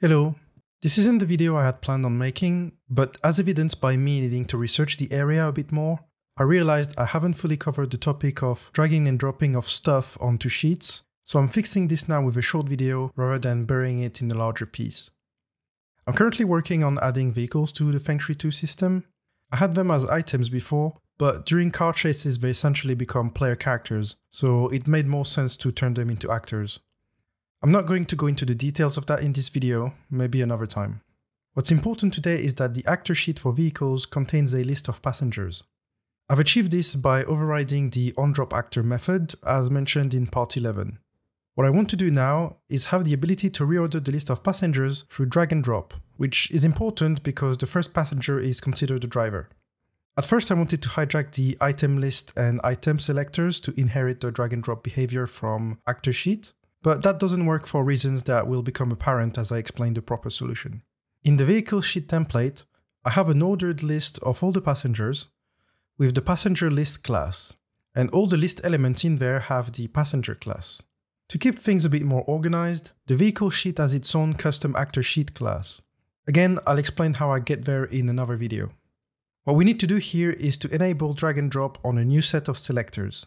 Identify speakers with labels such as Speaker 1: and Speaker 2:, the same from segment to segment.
Speaker 1: Hello. This isn't the video I had planned on making, but as evidenced by me needing to research the area a bit more, I realized I haven't fully covered the topic of dragging and dropping of stuff onto sheets, so I'm fixing this now with a short video rather than burying it in a larger piece. I'm currently working on adding vehicles to the Feng Shui 2 system. I had them as items before, but during car chases they essentially become player characters, so it made more sense to turn them into actors. I'm not going to go into the details of that in this video, maybe another time. What's important today is that the actor sheet for vehicles contains a list of passengers. I've achieved this by overriding the onDropActor actor method as mentioned in part 11. What I want to do now is have the ability to reorder the list of passengers through drag and drop, which is important because the first passenger is considered the driver. At first I wanted to hijack the item list and item selectors to inherit the drag and drop behavior from actor sheet, but that doesn't work for reasons that will become apparent as I explain the proper solution. In the vehicle sheet template, I have an ordered list of all the passengers with the passenger list class, and all the list elements in there have the passenger class. To keep things a bit more organized, the vehicle sheet has its own custom actor sheet class. Again, I'll explain how I get there in another video. What we need to do here is to enable drag and drop on a new set of selectors.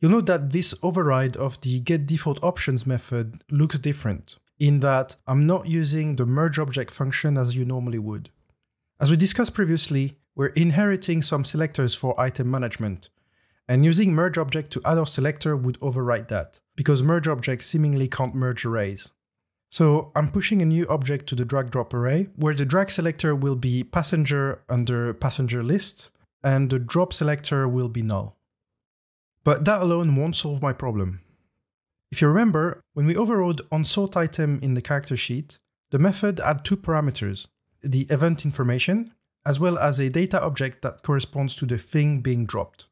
Speaker 1: You'll note that this override of the getDefaultOptions method looks different, in that I'm not using the mergeObject function as you normally would. As we discussed previously, we're inheriting some selectors for item management, and using mergeObject to add our selector would override that, because mergeObject seemingly can't merge arrays. So I'm pushing a new object to the drag drop array, where the drag selector will be passenger under passenger list, and the drop selector will be null. But that alone won't solve my problem. If you remember, when we overrode onSort item in the character sheet, the method had two parameters, the event information, as well as a data object that corresponds to the thing being dropped.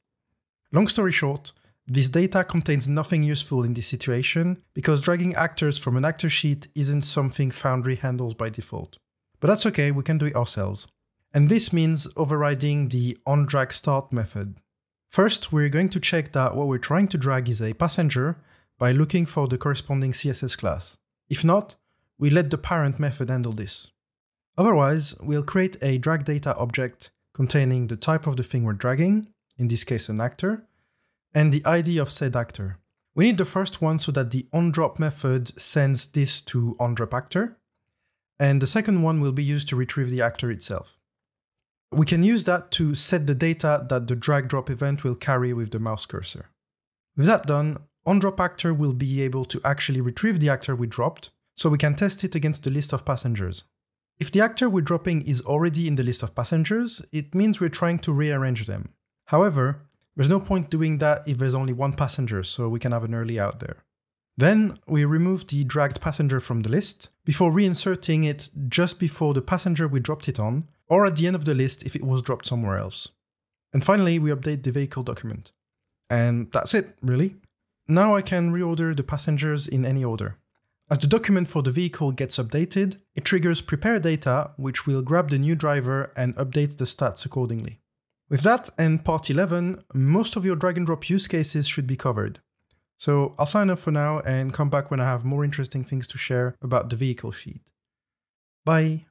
Speaker 1: Long story short, this data contains nothing useful in this situation because dragging actors from an actor sheet isn't something Foundry handles by default. But that's okay, we can do it ourselves. And this means overriding the onDragStart method. First, we're going to check that what we're trying to drag is a passenger by looking for the corresponding CSS class. If not, we let the parent method handle this. Otherwise, we'll create a drag data object containing the type of the thing we're dragging, in this case an actor, and the ID of said actor. We need the first one so that the onDrop method sends this to onDropActor, actor, and the second one will be used to retrieve the actor itself. We can use that to set the data that the drag drop event will carry with the mouse cursor. With that done, onDrop actor will be able to actually retrieve the actor we dropped, so we can test it against the list of passengers. If the actor we're dropping is already in the list of passengers, it means we're trying to rearrange them. However, there's no point doing that if there's only one passenger, so we can have an early out there. Then we remove the dragged passenger from the list before reinserting it just before the passenger we dropped it on or at the end of the list if it was dropped somewhere else. And finally, we update the vehicle document. And that's it, really. Now I can reorder the passengers in any order. As the document for the vehicle gets updated, it triggers prepare data, which will grab the new driver and update the stats accordingly. With that and part 11, most of your drag and drop use cases should be covered. So I'll sign off for now and come back when I have more interesting things to share about the vehicle sheet. Bye!